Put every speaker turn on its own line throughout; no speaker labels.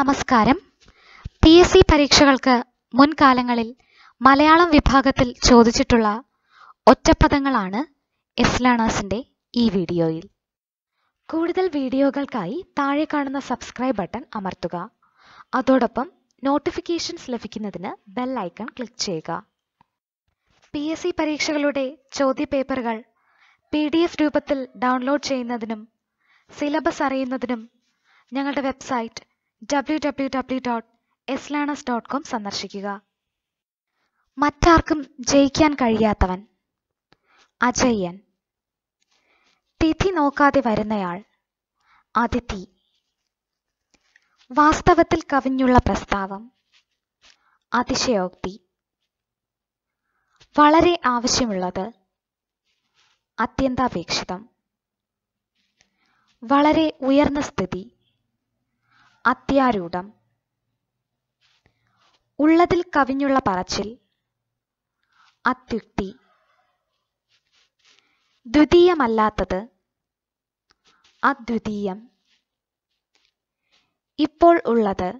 നമസ്കാരം P S C പരീക്ഷകൾക്ക് മുൻകാലങ്ങളിൽ മലയാളം വിഭാഗത്തിൽ ചോദിച്ചിട്ടുള്ള ഒറ്റപ്പദങ്ങളാണ് എസ് ലേണേഴ്സിൻ്റെ ഈ വീഡിയോയിൽ കൂടുതൽ വീഡിയോകൾക്കായി താഴെ കാണുന്ന സബ്സ്ക്രൈബ് ബട്ടൺ അമർത്തുക അതോടൊപ്പം നോട്ടിഫിക്കേഷൻസ് ലഭിക്കുന്നതിന് ബെൽ ഐക്കൺ ക്ലിക്ക് ചെയ്യുക പി എസ് സി പരീക്ഷകളുടെ ചോദ്യപേപ്പറുകൾ പി ഡി എഫ് രൂപത്തിൽ ഡൗൺലോഡ് ചെയ്യുന്നതിനും സിലബസ് അറിയുന്നതിനും ഞങ്ങളുടെ website W W W dot dot com സന്ദർശിക്കുക മറ്റാർക്കും ജയിക്കാൻ കഴിയാത്തവൻ അജയ്യൻ തിഥി നോക്കാതെ വരുന്നയാൾ അതിഥി വാസ്തവത്തിൽ കവിഞ്ഞുള്ള പ്രസ്താവം അതിശയോക്തി വളരെ ആവശ്യമുള്ളത് അത്യന്താപേക്ഷിതം വളരെ ഉയർന്ന സ്ഥിതി അത്യാരൂഢം ഉള്ളതിൽ കവിഞ്ഞുള്ള പറച്ചിൽ അത്യുക്തി ദ്വിതീയമല്ലാത്തത് അദ്വിതീയം ഇപ്പോൾ ഉള്ളത്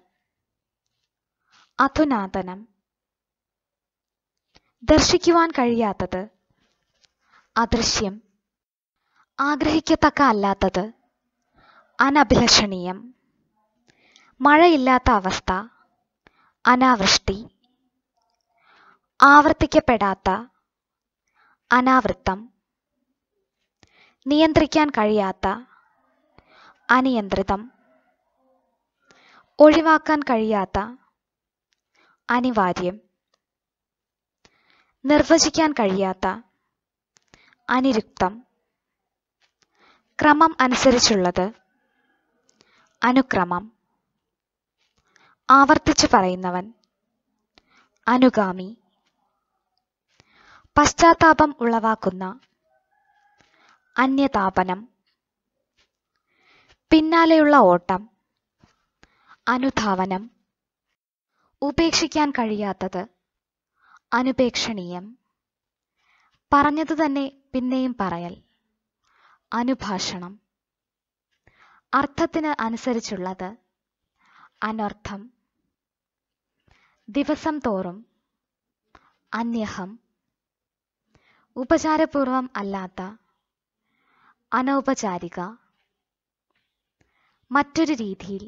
അധുനാതനം ദർശിക്കുവാൻ കഴിയാത്തത് അദൃശ്യം ആഗ്രഹിക്കത്തക്ക അല്ലാത്തത് അനഭിലഷണീയം മഴയില്ലാത്ത അവസ്ഥ അനാവൃഷ്ടി ആവർത്തിക്കപ്പെടാത്ത അനാവൃത്തം നിയന്ത്രിക്കാൻ കഴിയാത്ത അനിയന്ത്രിതം ഒഴിവാക്കാൻ കഴിയാത്ത അനിവാര്യം നിർവചിക്കാൻ കഴിയാത്ത അനിരുക്തം ക്രമം അനുസരിച്ചുള്ളത് അനുക്രമം ആവർത്തിച്ചു പറയുന്നവൻ അനുഗാമി പശ്ചാത്താപം ഉളവാക്കുന്ന അന്യതാപനം പിന്നാലെയുള്ള ഓട്ടം അനുധാവനം ഉപേക്ഷിക്കാൻ കഴിയാത്തത് അനുപേക്ഷണീയം പറഞ്ഞത് തന്നെ പിന്നെയും പറയൽ അനുഭാഷണം അർത്ഥത്തിന് അനുസരിച്ചുള്ളത് അനർത്ഥം ദിവസം തോറും അന്യഹം ഉപചാരപൂർവം അല്ലാത്ത അനൗപചാരിക മറ്റൊരു രീതിയിൽ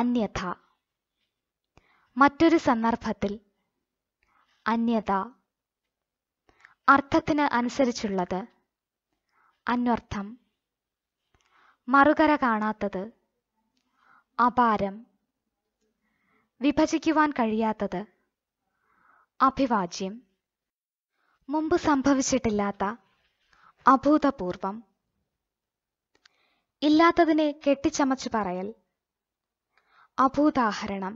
അന്യഥ മറ്റൊരു സന്ദർഭത്തിൽ അന്യത അർത്ഥത്തിന് അനുസരിച്ചുള്ളത് അന്വർത്ഥം മറുകര കാണാത്തത് അപാരം വിഭജിക്കുവാൻ കഴിയാത്തത് അഭിവാജ്യം മുമ്പ് സംഭവിച്ചിട്ടില്ലാത്ത അഭൂതപൂർവം ഇല്ലാത്തതിനെ കെട്ടിച്ചമച്ചു പറയൽ അഭൂതാഹരണം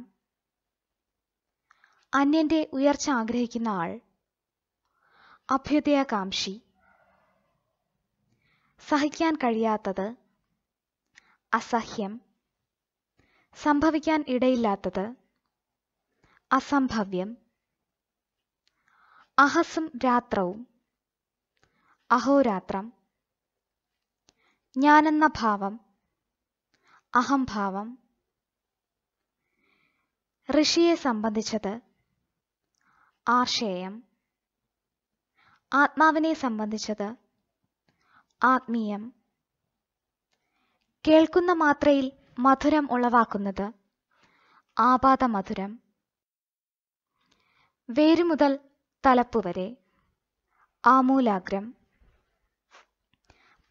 അന്യന്റെ ഉയർച്ച ആഗ്രഹിക്കുന്ന ആൾ അഭ്യുദയകാംക്ഷി സഹിക്കാൻ കഴിയാത്തത് അസഹ്യം സംഭവിക്കാൻ ഇടയില്ലാത്തത് അസംഭവ്യം അഹസും രാത്രവും അഹോരാത്രം ഞാനെന്ന ഭാവം അഹംഭാവം ഋഷിയെ സംബന്ധിച്ചത് ആശയം ആത്മാവിനെ സംബന്ധിച്ചത് ആത്മീയം കേൾക്കുന്ന മാത്രയിൽ മധുരം ഉളവാക്കുന്നത് ആപാദമധുരം വേരുമുതൽ തലപ്പ് വരെ ആമൂലാഗ്രം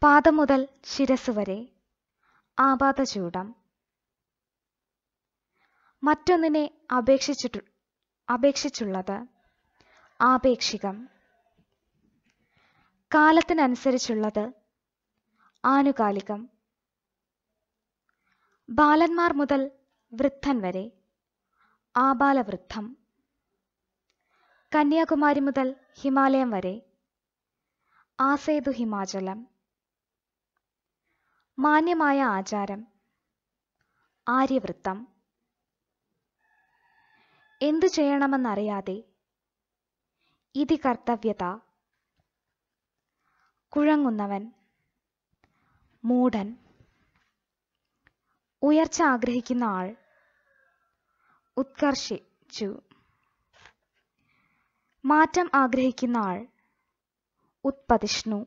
പാദം മുതൽ ശിരസ് വരെ ആപാതചൂടം മറ്റൊന്നിനെ അപേക്ഷിച്ചിട്ടു അപേക്ഷിച്ചുള്ളത് ആപേക്ഷികം കാലത്തിനനുസരിച്ചുള്ളത് ആനുകാലികം ബാലന്മാർ മുതൽ വൃദ്ധൻ വരെ ആബാലവൃദ്ധം കന്യാകുമാരി മുതൽ ഹിമാലയം വരെ ആസേതു ഹിമാചലം മാന്യമായ ആചാരം ആര്യവൃത്തം എന്തു ചെയ്യണമെന്നറിയാതെ ഇതി കർത്തവ്യത കുഴങ്ങുന്നവൻ മൂടൻ ഉയർച്ച ആഗ്രഹിക്കുന്ന ആൾ ഉത്കർഷിച്ചു മാറ്റം ആഗ്രഹിക്കുന്ന ആൾ ഉത്പതിഷ്ണു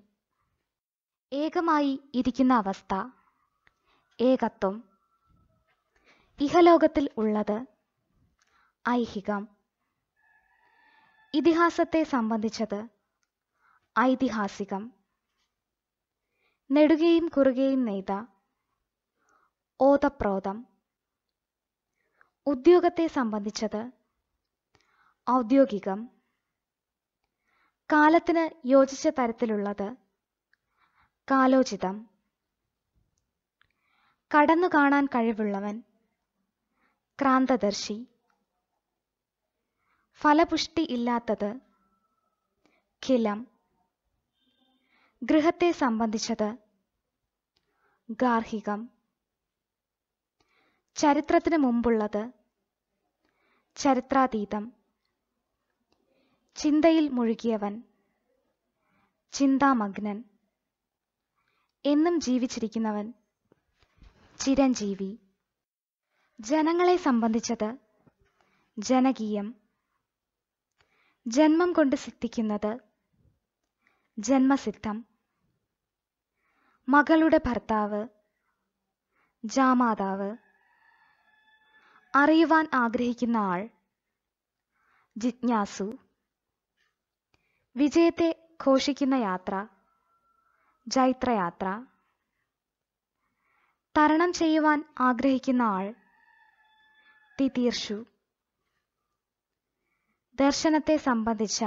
ഏകമായി ഇരിക്കുന്ന അവസ്ഥ ഏകത്വം ഇഹലോകത്തിൽ ഉള്ളത് ഐഹികം ഇതിഹാസത്തെ സംബന്ധിച്ചത് ഐതിഹാസികം നെടുകയും കുറുകയും നെയ്ത ഓതപ്രോതം ഉദ്യോഗത്തെ സംബന്ധിച്ചത് ഔദ്യോഗികം കാലത്തിന് യോജിച്ച തരത്തിലുള്ളത് കാലോചിതം കടന്നു കാണാൻ കഴിവുള്ളവൻ ക്രാന്തദർശി ഫലപുഷ്ടി ഇല്ലാത്തത് ഖിലം ഗൃഹത്തെ സംബന്ധിച്ചത് ഗാർഹികം ചരിത്രത്തിന് മുമ്പുള്ളത് ചരിത്രാതീതം ചിന്തയിൽ മുഴുകിയവൻ ചിന്താമഗ്നൻ എന്നും ജീവിച്ചിരിക്കുന്നവൻ ചിരഞ്ജീവി ജനങ്ങളെ സംബന്ധിച്ചത് ജനകീയം ജന്മം കൊണ്ട് സിദ്ധിക്കുന്നത് ജന്മസിദ്ധം മകളുടെ ഭർത്താവ് ജാമാതാവ് അറിയുവാൻ ആഗ്രഹിക്കുന്ന ആൾ ജിജ്ഞാസു വിജയത്തെ ഘോഷിക്കുന്ന യാത്ര ജൈത്രയാത്ര തരണം ചെയ്യുവാൻ ആഗ്രഹിക്കുന്ന ആൾ തിതീർഷു ദർശനത്തെ സംബന്ധിച്ച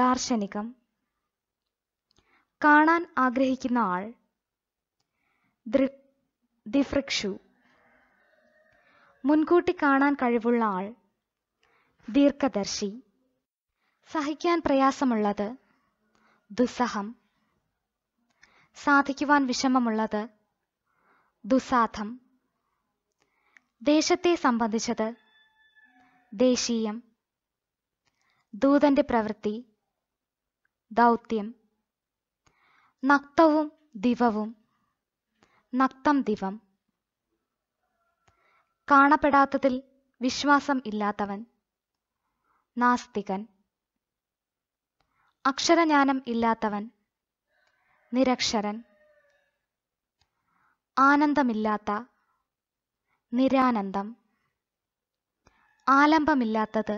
ദാർശനികം കാണാൻ ആഗ്രഹിക്കുന്ന ആൾ ദിഫ്രിക്ഷു മുൻകൂട്ടി കാണാൻ കഴിവുള്ള ആൾ ദീർഘദർശി സഹിക്കാൻ പ്രയാസമുള്ളത് ദുസ്സഹം സാധിക്കുവാൻ വിഷമമുള്ളത് ദുസാധം ദേശത്തെ സംബന്ധിച്ചത് ദേശീയം ദൂതന്റെ പ്രവൃത്തി ദൗത്യം നക്തവും ദിവവും നക്തം ദിവം കാണപ്പെടാത്തതിൽ വിശ്വാസം ഇല്ലാത്തവൻ നാസ്തികൻ അക്ഷരജ്ഞാനം ഇല്ലാത്തവൻ നിരക്ഷരൻ ആനന്ദമില്ലാത്ത നിരാനന്ദം ആലംബമില്ലാത്തത്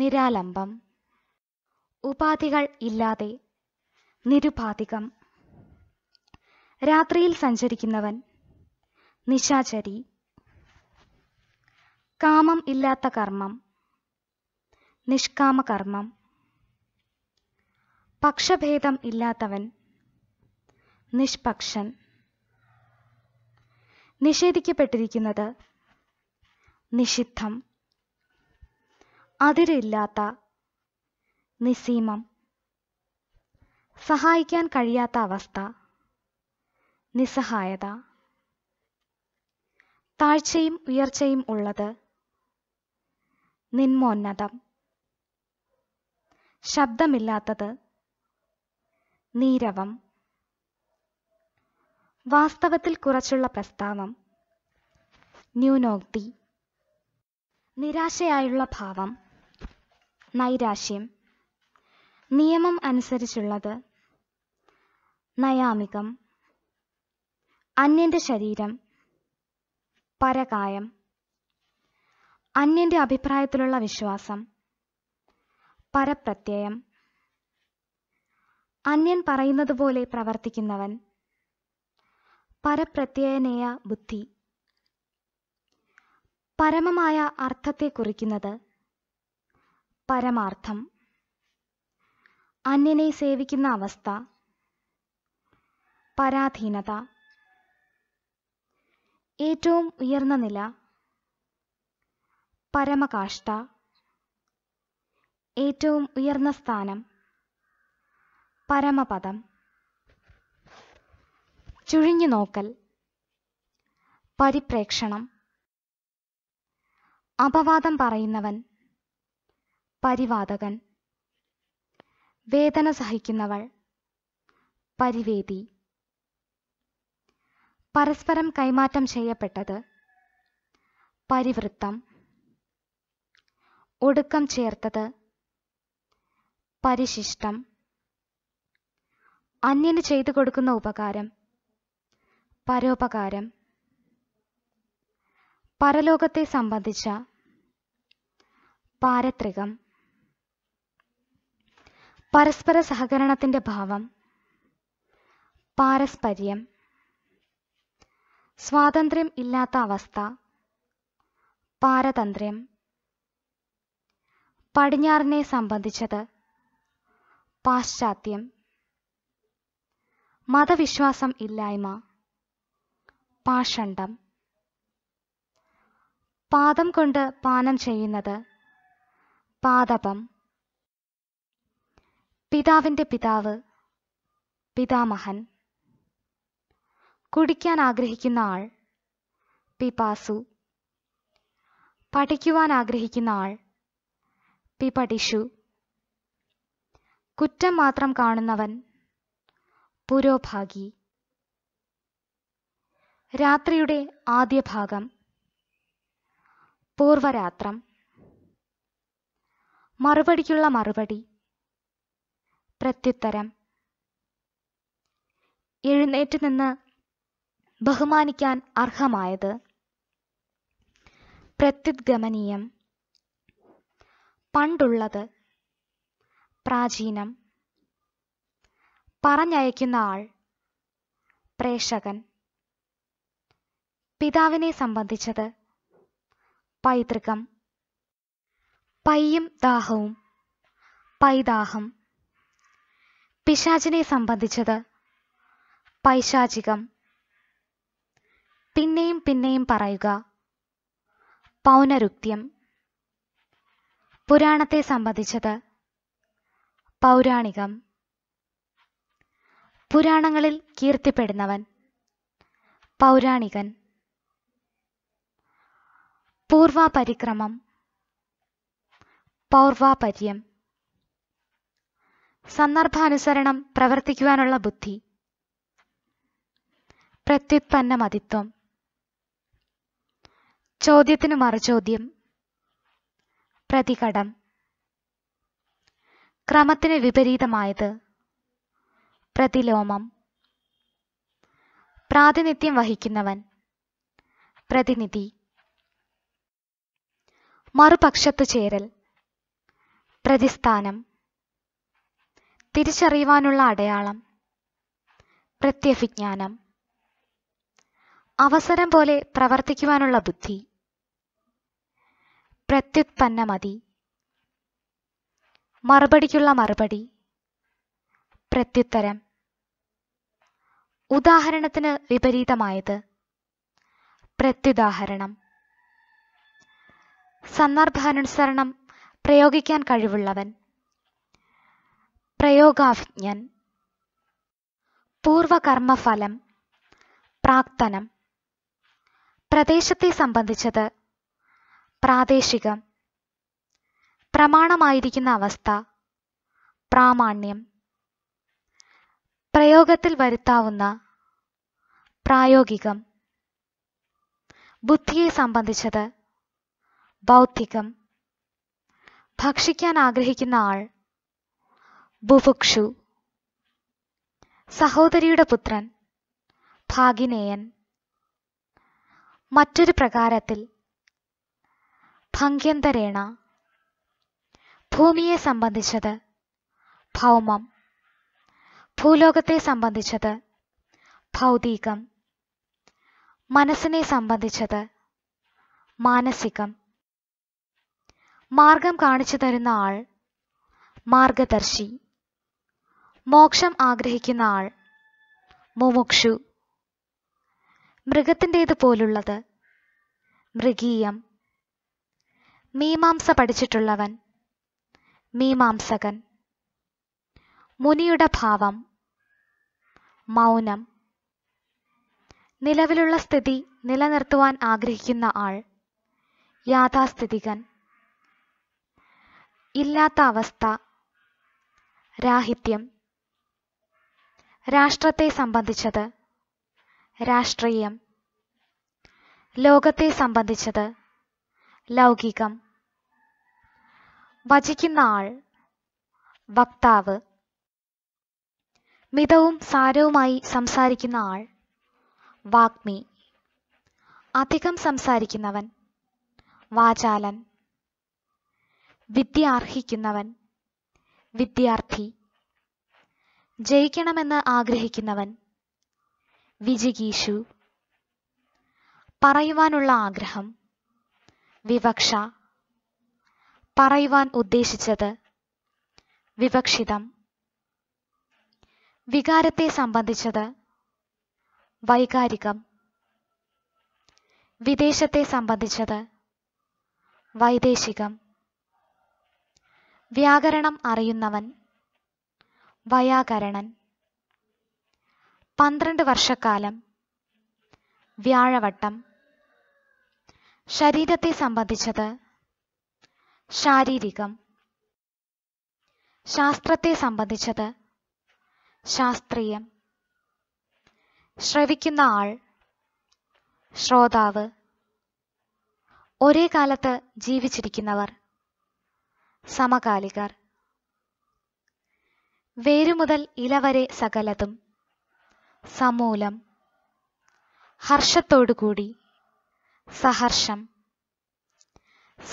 നിരാലംബം ഉപാധികൾ ഇല്ലാതെ നിരുപാധികം രാത്രിയിൽ സഞ്ചരിക്കുന്നവൻ നിശാചരി കാമം ഇല്ലാത്ത കർമ്മം നിഷ്കാമകർമ്മം പക്ഷഭേദം ഇല്ലാത്തവൻ നിഷ്പക്ഷൻ നിഷേധിക്കപ്പെട്ടിരിക്കുന്നത് നിഷിദ്ധം അതിരില്ലാത്ത നിസീമം സഹായിക്കാൻ കഴിയാത്ത അവസ്ഥ നിസ്സഹായത താഴ്ചയും ഉയർച്ചയും ഉള്ളത് നിന്മോന്നതം ശബ്ദമില്ലാത്തത് നീരവം വാസ്തവത്തിൽ കുറച്ചുള്ള പ്രസ്താവം ന്യൂനോക്തി നിരാശയായുള്ള ഭാവം നൈരാശ്യം നിയമം അനുസരിച്ചുള്ളത് നയാമികം അന്യന്റെ ശരീരം പരകായം അന്യന്റെ അഭിപ്രായത്തിലുള്ള വിശ്വാസം പരപ്രത്യയം അന്യൻ പറയുന്നതുപോലെ പ്രവർത്തിക്കുന്നവൻ പരപ്രത്യയനേയ ബുദ്ധി പരമമായ അർത്ഥത്തെ കുറിക്കുന്നത് പരമാർത്ഥം അന്യനെ സേവിക്കുന്ന അവസ്ഥ പരാധീനത ഏറ്റവും ഉയർന്ന നില പരമകാഷ്ട ഏറ്റവും ഉയർന്ന സ്ഥാനം പരമപദം ചുഴിഞ്ഞു നോക്കൽ പരിപ്രേക്ഷണം അപവാദം പറയുന്നവൻ പരിവാതകൻ വേദന സഹിക്കുന്നവൾ പരിവേദി പരസ്പരം കൈമാറ്റം ചെയ്യപ്പെട്ടത് പരിവൃത്തം ഒടുക്കം ചേർത്തത് പരിശിഷ്ടം അന്യന് ചെയ്തു കൊടുക്കുന്ന ഉപകാരം പരോപകാരം പരലോകത്തെ സംബന്ധിച്ച പാരത്രികം പരസ്പര സഹകരണത്തിൻ്റെ ഭാവം പാരസ്പര്യം സ്വാതന്ത്ര്യം ഇല്ലാത്ത അവസ്ഥ പാരതന്ത്ര്യം പടിഞ്ഞാറിനെ സംബന്ധിച്ചത് പാശ്ചാത്യം മതവിശ്വാസം ഇല്ലായ്മ പാഷണ്ഡം പാദം കൊണ്ട് പാനം ചെയ്യുന്നത് പാദപം പിതാവിൻ്റെ പിതാവ് പിതാമഹൻ കുടിക്കാൻ ആഗ്രഹിക്കുന്ന ആൾ പിപാസു പഠിക്കുവാൻ ആഗ്രഹിക്കുന്ന ആൾ പിപഠിഷു കുറ്റം മാത്രം കാണുന്നവൻ പുരോഭാഗി രാത്രിയുടെ ആദ്യ ഭാഗം പൂർവരാത്രം മറുപടിക്കുള്ള മറുപടി പ്രത്യുത്തരം എഴുന്നേറ്റ് നിന്ന് ബഹുമാനിക്കാൻ അർഹമായത് പ്രത്യുദ്ഗമനീയം പണ്ടുള്ളത് പ്രാചീനം പറഞ്ഞയക്കുന്ന ആൾ പ്രേക്ഷകൻ പിതാവിനെ സംബന്ധിച്ചത് പൈതൃകം പയ്യും ദാഹവും പൈദാഹം പിശാചിനെ സംബന്ധിച്ചത് പൈശാചികം പിന്നെയും പിന്നെയും പറയുക പൗനരുക്ത്യം പുരാണത്തെ സംബന്ധിച്ചത് പൗരാണികം പുരാണങ്ങളിൽ കീർത്തിപ്പെടുന്നവൻ പൗരാണികൻ പൂർവാപരിക്രമം പൗർവാപര്യം സന്ദർഭാനുസരണം പ്രവർത്തിക്കുവാനുള്ള ബുദ്ധി പ്രത്യുത്പന്ന മതിത്വം ചോദ്യത്തിന് മറുചോദ്യം പ്രതികടം ക്രമത്തിന് വിപരീതമായത് പ്രതിലോമം പ്രാതിനിധ്യം വഹിക്കുന്നവൻ പ്രതിനിധി മറുപക്ഷത്തു ചേരൽ പ്രതിസ്ഥാനം തിരിച്ചറിയുവാനുള്ള അടയാളം പ്രത്യഭിജ്ഞാനം അവസരം പോലെ പ്രവർത്തിക്കുവാനുള്ള ബുദ്ധി പ്രത്യുത്പന്ന മതി മറുപടിക്കുള്ള മറുപടി പ്രത്യുത്തരം ഉദാഹരണത്തിന് വിപരീതമായത് പ്രത്യുദാഹരണം സന്ദർഭാനുസരണം പ്രയോഗിക്കാൻ കഴിവുള്ളവൻ പ്രയോഗാഭിജ്ഞൻ പൂർവകർമ്മഫലം പ്രാക്തനം പ്രദേശത്തെ സംബന്ധിച്ചത് പ്രാദേശികം പ്രമാണമായിരിക്കുന്ന അവസ്ഥ പ്രാമാണ്യം പ്രയോഗത്തിൽ വരുത്താവുന്ന പ്രായോഗികം ബുദ്ധിയെ സംബന്ധിച്ചത് ബൗദ്ധികം ഭക്ഷിക്കാൻ ആഗ്രഹിക്കുന്ന ആൾ ബുഭുക്ഷു സഹോദരിയുടെ പുത്രൻ ഭാഗിനേയൻ മറ്റൊരു പ്രകാരത്തിൽ ഭംഗ്യന്തരേണ ഭൂമിയെ സംബന്ധിച്ചത് ഭൗമം ഭൂലോകത്തെ സംബന്ധിച്ചത് ഭൗതികം മനസ്സിനെ സംബന്ധിച്ചത് മാനസികം മാർഗം കാണിച്ചു തരുന്ന ആൾ മാർഗദർശി മോക്ഷം ആഗ്രഹിക്കുന്ന ആൾ മുമുക്ഷു മൃഗത്തിൻ്റേത് പോലുള്ളത് മൃഗീയം മീമാംസ പഠിച്ചിട്ടുള്ളവൻ മീമാംസകൻ മുനിയുടെ ഭാവം മൗനം നിലവിലുള്ള സ്ഥിതി നിലനിർത്തുവാൻ ആഗ്രഹിക്കുന്ന ആൾ യാഥാസ്ഥിതികൻ ഇല്ലാത്ത അവസ്ഥ രാഹിത്യം രാഷ്ട്രത്തെ സംബന്ധിച്ചത് രാഷ്ട്രീയം ലോകത്തെ സംബന്ധിച്ചത് ലൗകികം വചിക്കുന്ന ആൾ വക്താവ് മിതവും സാരവുമായി സംസാരിക്കുന്ന ആൾ വാഗ്മി അധികം സംസാരിക്കുന്നവൻ വാചാലൻ വിദ്യ അർഹിക്കുന്നവൻ വിദ്യാർത്ഥി ജയിക്കണമെന്ന് ആഗ്രഹിക്കുന്നവൻ വിജിഗീഷു പറയുവാനുള്ള ആഗ്രഹം വിവക്ഷ പറയുവാൻ ഉദ്ദേശിച്ചത് വിവക്ഷിതം വികാരത്തെ സംബന്ധിച്ചത് വൈകാരികം വിദേശത്തെ സംബന്ധിച്ചത് വൈദേശികം വ്യാകരണം അറിയുന്നവൻ വയാകരണൻ പന്ത്രണ്ട് വർഷക്കാലം വ്യാഴവട്ടം ശരീരത്തെ സംബന്ധിച്ചത് ശാരീരികം ശാസ്ത്രത്തെ സംബന്ധിച്ചത് ശാസ്ത്രീയം ശ്രവിക്കുന്ന ആൾ ശ്രോതാവ് ഒരേ കാലത്ത് ജീവിച്ചിരിക്കുന്നവർ സമകാലികർ വേരുമുതൽ ഇലവരെ സകലതും സമൂലം ഹർഷത്തോടുകൂടി സഹർഷം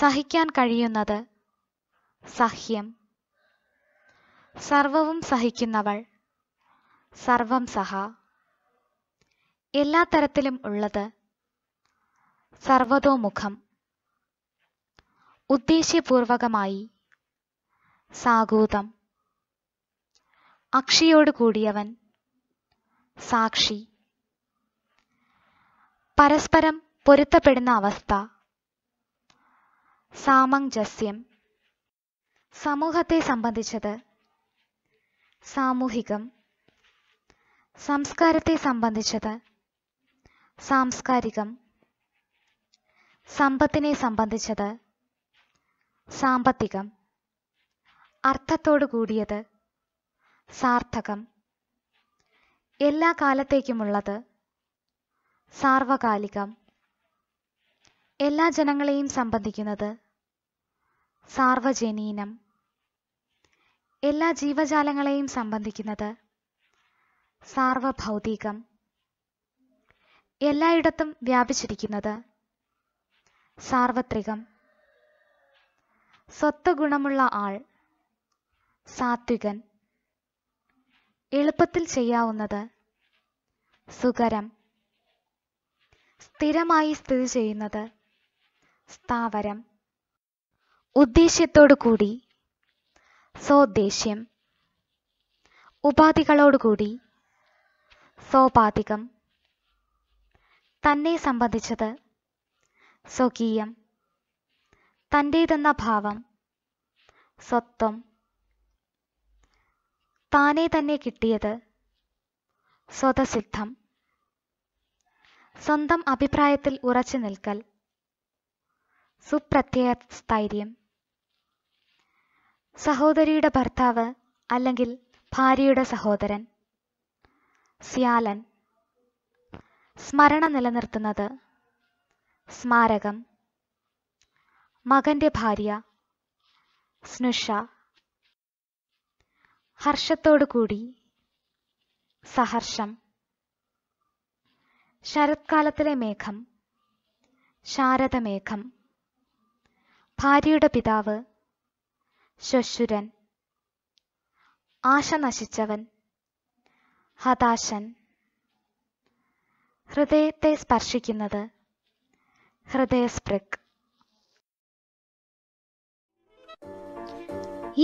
സഹിക്കാൻ കഴിയുന്നത് സഹ്യം സർവവും സഹിക്കുന്നവൾ സർവം സഹ എല്ലാ തരത്തിലും ഉള്ളത് സർവതോമുഖം ഉദ്ദേശ്യപൂർവകമായി സാഗൂതം അക്ഷിയോട് കൂടിയവൻ സാക്ഷി പരസ്പരം പൊരുത്തപ്പെടുന്ന അവസ്ഥ സാമഞ്ജസ്യം സമൂഹത്തെ സംബന്ധിച്ചത് സാമൂഹികം സംസ്കാരത്തെ സംബന്ധിച്ചത് സാംസ്കാരികം സമ്പത്തിനെ സംബന്ധിച്ചത് സാമ്പത്തികം അർത്ഥത്തോടു കൂടിയത് സാർത്ഥകം എല്ലാ കാലത്തേക്കുമുള്ളത് സാർവകാലികം എല്ലാ ജനങ്ങളെയും സംബന്ധിക്കുന്നത് സാർവജനീനം എല്ലാ ജീവജാലങ്ങളെയും സംബന്ധിക്കുന്നത് സാർവഭൗതികം എല്ലായിടത്തും വ്യാപിച്ചിരിക്കുന്നത് സാർവത്രികം സ്വത്ത് ഗുണമുള്ള ആൾ സാത്വികൻ എളുപ്പത്തിൽ ചെയ്യാവുന്നത് സുഖരം സ്ഥിരമായി സ്ഥിതി ചെയ്യുന്നത് സ്ഥാവരം ഉദ്ദേശ്യത്തോടുകൂടി സ്വോദ്ദേശ്യം ഉപാധികളോടുകൂടി സോപാധികം തന്നെ സംബന്ധിച്ചത് സ്വകീയം തൻ്റേതെന്ന ഭാവം സ്വത്വം താനെ തന്നെ കിട്ടിയത് സ്വതസിദ്ധം സ്വന്തം അഭിപ്രായത്തിൽ ഉറച്ചു നിൽക്കൽ സുപ്രത്യയ സ്ഥൈര്യം സഹോദരിയുടെ ഭർത്താവ് അല്ലെങ്കിൽ ഭാര്യയുടെ സഹോദരൻ സ്യാലൻ സ്മരണ നിലനിർത്തുന്നത് സ്മാരകം മകന്റെ ഭാര്യ സ്നുഷ ഹർഷത്തോടുകൂടി സഹർഷം ശരത്കാലത്തിലെ മേഘം ശാരദമേഘം ഭാര്യയുടെ പിതാവ് ശ്വശുരൻ ആശ നശിച്ചവൻ ഹതാശൻ ഹൃദയത്തെ സ്പർശിക്കുന്നത് ഹൃദയസ്പൃക്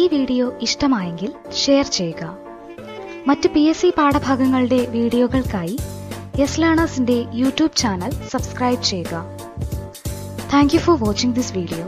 ഈ വീഡിയോ ഇഷ്ടമായെങ്കിൽ ഷെയർ ചെയ്യുക മറ്റ് പി എസ് സി പാഠഭാഗങ്ങളുടെ വീഡിയോകൾക്കായി യെസ് ലേണേഴ്സിന്റെ യൂട്യൂബ് ചാനൽ സബ്സ്ക്രൈബ് ചെയ്യുക thank you for watching this video